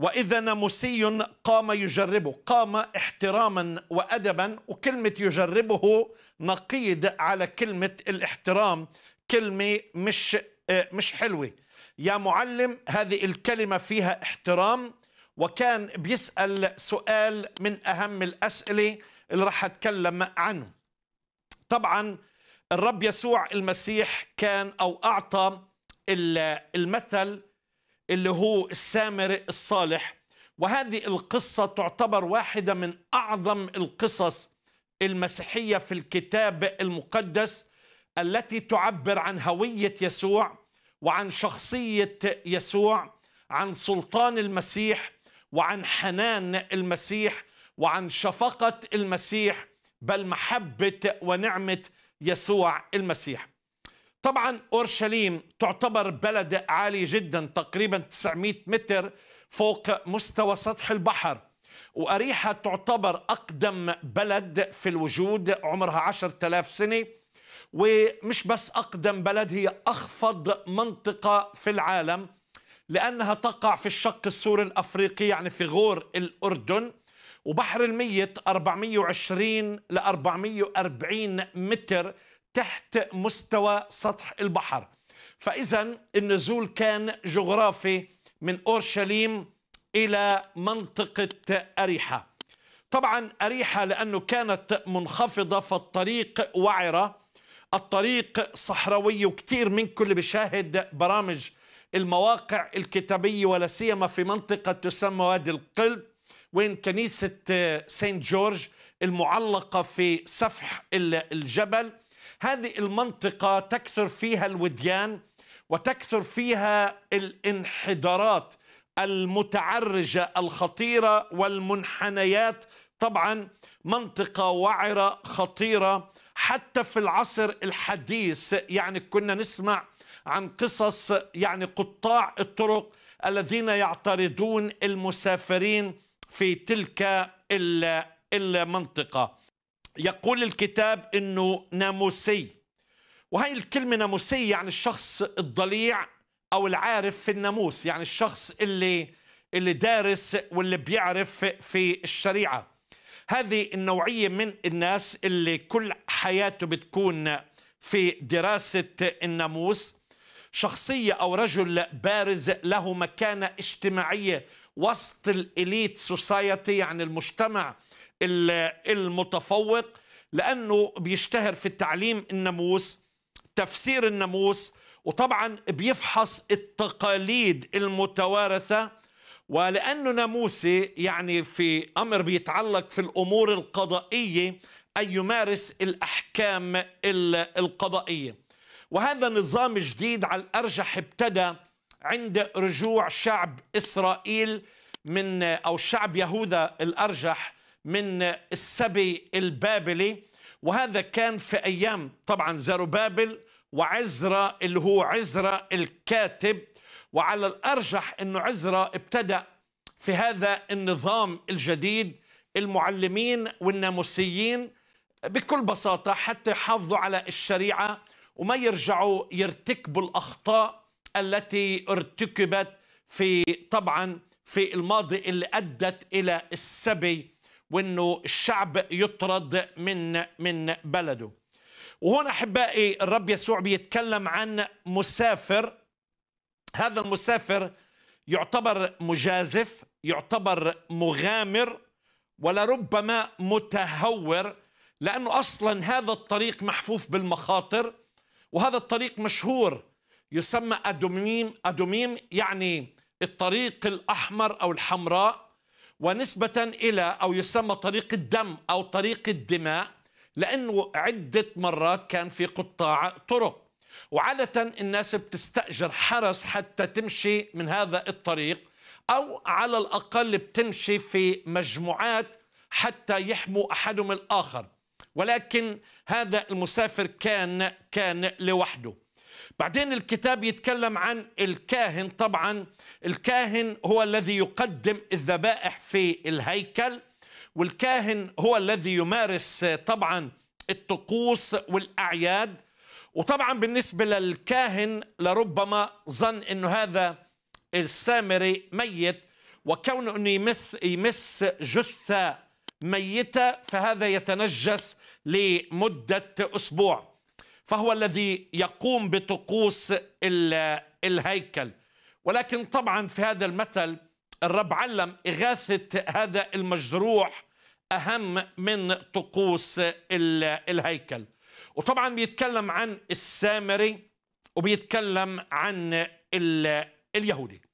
وإذا ناموسي قام يجربه قام احتراما وأدبا وكلمة يجربه نقيد على كلمة الاحترام كلمة مش آه، مش حلوة يا معلم هذه الكلمة فيها احترام وكان بيسأل سؤال من أهم الأسئلة اللي راح أتكلم عنه طبعا الرب يسوع المسيح كان أو أعطى المثل اللي هو السامري الصالح وهذه القصة تعتبر واحدة من أعظم القصص المسيحية في الكتاب المقدس التي تعبر عن هوية يسوع وعن شخصية يسوع عن سلطان المسيح وعن حنان المسيح وعن شفقة المسيح بل محبة ونعمة يسوع المسيح طبعا أورشليم تعتبر بلد عالية جدا تقريبا 900 متر فوق مستوى سطح البحر وأريحة تعتبر أقدم بلد في الوجود عمرها 10000 سنة ومش بس أقدم بلد هي أخفض منطقة في العالم لأنها تقع في الشق السوري الأفريقي يعني في غور الأردن وبحر الميت 420 ل 440 متر تحت مستوى سطح البحر فإذا النزول كان جغرافي من أورشليم إلى منطقة أريحة طبعا أريحة لأنه كانت منخفضة فالطريق وعرة الطريق صحراوي وكثير منكم اللي بيشاهد برامج المواقع الكتابية ولا سيما في منطقة تسمى وادي القلب وين كنيسة سانت جورج المعلقة في سفح الجبل هذه المنطقة تكثر فيها الوديان وتكثر فيها الانحدارات المتعرجة الخطيرة والمنحنيات طبعا منطقة وعرة خطيرة حتى في العصر الحديث يعني كنا نسمع عن قصص يعني قطاع الطرق الذين يعترضون المسافرين في تلك المنطقة يقول الكتاب انه ناموسي وهي الكلمه ناموسي يعني الشخص الضليع او العارف في الناموس يعني الشخص اللي اللي دارس واللي بيعرف في الشريعه هذه النوعيه من الناس اللي كل حياته بتكون في دراسه الناموس شخصيه او رجل بارز له مكانه اجتماعيه وسط الاليت سوسايتي يعني المجتمع المتفوق لأنه بيشتهر في التعليم الناموس تفسير الناموس وطبعا بيفحص التقاليد المتوارثة ولأنه ناموسي يعني في أمر بيتعلق في الأمور القضائية أن يمارس الأحكام القضائية وهذا نظام جديد على الأرجح ابتدى عند رجوع شعب إسرائيل من أو شعب يهوذا الأرجح من السبي البابلي وهذا كان في أيام طبعا زربابل وعزرا اللي هو عزرا الكاتب وعلى الأرجح أنه عزرا ابتدأ في هذا النظام الجديد المعلمين والناموسيين بكل بساطة حتى يحافظوا على الشريعة وما يرجعوا يرتكبوا الأخطاء التي ارتكبت في طبعا في الماضي اللي أدت إلى السبي وانه الشعب يطرد من من بلده وهنا احبائي الرب يسوع بيتكلم عن مسافر هذا المسافر يعتبر مجازف يعتبر مغامر ولربما متهور لانه اصلا هذا الطريق محفوف بالمخاطر وهذا الطريق مشهور يسمى ادوميم ادوميم يعني الطريق الاحمر او الحمراء ونسبة إلى أو يسمى طريق الدم أو طريق الدماء لأنه عدة مرات كان في قطاع طرق وعادة الناس بتستأجر حرس حتى تمشي من هذا الطريق أو على الأقل بتمشي في مجموعات حتى يحموا أحدهم الآخر ولكن هذا المسافر كان كان لوحده بعدين الكتاب يتكلم عن الكاهن طبعا الكاهن هو الذي يقدم الذبائح في الهيكل والكاهن هو الذي يمارس طبعا الطقوس والاعياد وطبعا بالنسبه للكاهن لربما ظن انه هذا السامري ميت وكونه انه يمس يمس جثه ميته فهذا يتنجس لمده اسبوع فهو الذي يقوم بطقوس الهيكل ولكن طبعا في هذا المثل الرب علم إغاثة هذا المجروح أهم من طقوس الهيكل وطبعا بيتكلم عن السامري وبيتكلم عن اليهودي